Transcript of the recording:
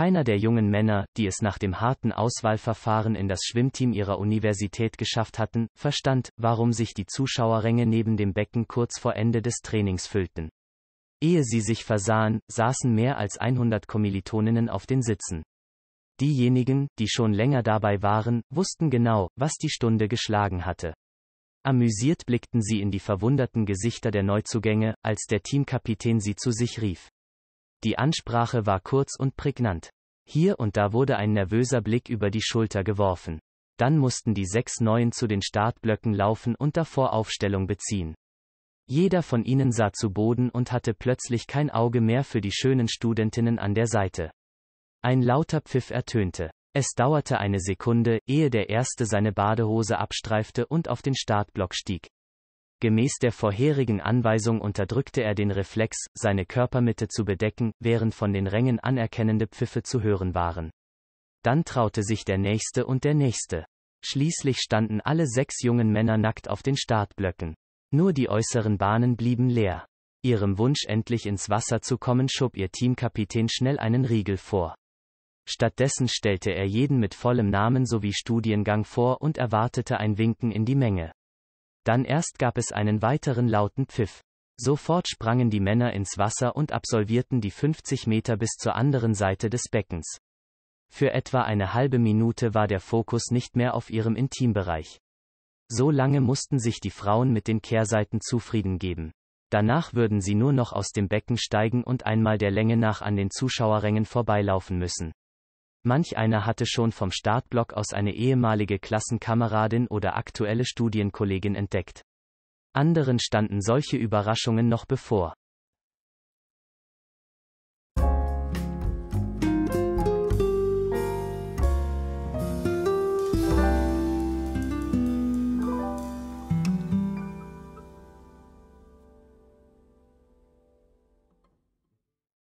Keiner der jungen Männer, die es nach dem harten Auswahlverfahren in das Schwimmteam ihrer Universität geschafft hatten, verstand, warum sich die Zuschauerränge neben dem Becken kurz vor Ende des Trainings füllten. Ehe sie sich versahen, saßen mehr als 100 Kommilitoninnen auf den Sitzen. Diejenigen, die schon länger dabei waren, wussten genau, was die Stunde geschlagen hatte. Amüsiert blickten sie in die verwunderten Gesichter der Neuzugänge, als der Teamkapitän sie zu sich rief. Die Ansprache war kurz und prägnant. Hier und da wurde ein nervöser Blick über die Schulter geworfen. Dann mussten die sechs Neuen zu den Startblöcken laufen und davor Aufstellung beziehen. Jeder von ihnen sah zu Boden und hatte plötzlich kein Auge mehr für die schönen Studentinnen an der Seite. Ein lauter Pfiff ertönte. Es dauerte eine Sekunde, ehe der Erste seine Badehose abstreifte und auf den Startblock stieg. Gemäß der vorherigen Anweisung unterdrückte er den Reflex, seine Körpermitte zu bedecken, während von den Rängen anerkennende Pfiffe zu hören waren. Dann traute sich der Nächste und der Nächste. Schließlich standen alle sechs jungen Männer nackt auf den Startblöcken. Nur die äußeren Bahnen blieben leer. Ihrem Wunsch endlich ins Wasser zu kommen schob ihr Teamkapitän schnell einen Riegel vor. Stattdessen stellte er jeden mit vollem Namen sowie Studiengang vor und erwartete ein Winken in die Menge. Dann erst gab es einen weiteren lauten Pfiff. Sofort sprangen die Männer ins Wasser und absolvierten die 50 Meter bis zur anderen Seite des Beckens. Für etwa eine halbe Minute war der Fokus nicht mehr auf ihrem Intimbereich. So lange mussten sich die Frauen mit den Kehrseiten zufrieden geben. Danach würden sie nur noch aus dem Becken steigen und einmal der Länge nach an den Zuschauerrängen vorbeilaufen müssen. Manch einer hatte schon vom Startblock aus eine ehemalige Klassenkameradin oder aktuelle Studienkollegin entdeckt. Anderen standen solche Überraschungen noch bevor.